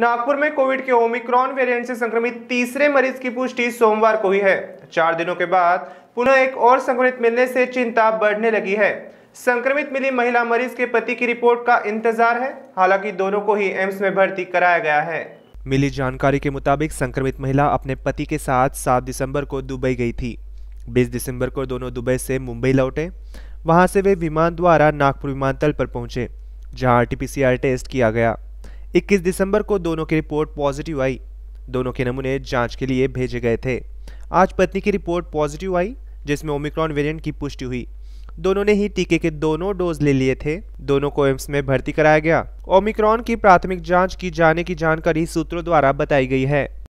नागपुर में कोविड के Omicron variant से संक्रमित तीसरे मरीज की पुष्टि सोमवार को हुई है चार दिनों के बाद पुनः एक और संक्रमित मिलने से चिंता बढ़ने लगी है संक्रमित मिली महिला मरीज के पति की रिपोर्ट का इंतजार है हालांकि दोनों को ही एम्स में भर्ती कराया गया है मिली जानकारी के मुताबिक संक्रमित महिला अपने पति के साथ सात दिसंबर को दुबई गई थी बीस दिसंबर को दोनों दुबई से मुंबई लौटे वहां से वे विमान द्वारा नागपुर विमानतल पर पहुंचे जहां आरटीपीसीआर टेस्ट किया गया 21 दिसंबर को दोनों की रिपोर्ट पॉजिटिव आई दोनों के नमूने जांच के लिए भेजे गए थे आज पत्नी की रिपोर्ट पॉजिटिव आई जिसमें ओमिक्रॉन वेरिएंट की पुष्टि हुई दोनों ने ही टीके के दोनों डोज ले लिए थे दोनों को एम्स में भर्ती कराया गया ओमिक्रॉन की प्राथमिक जांच की जाने की जानकारी सूत्रों द्वारा बताई गई है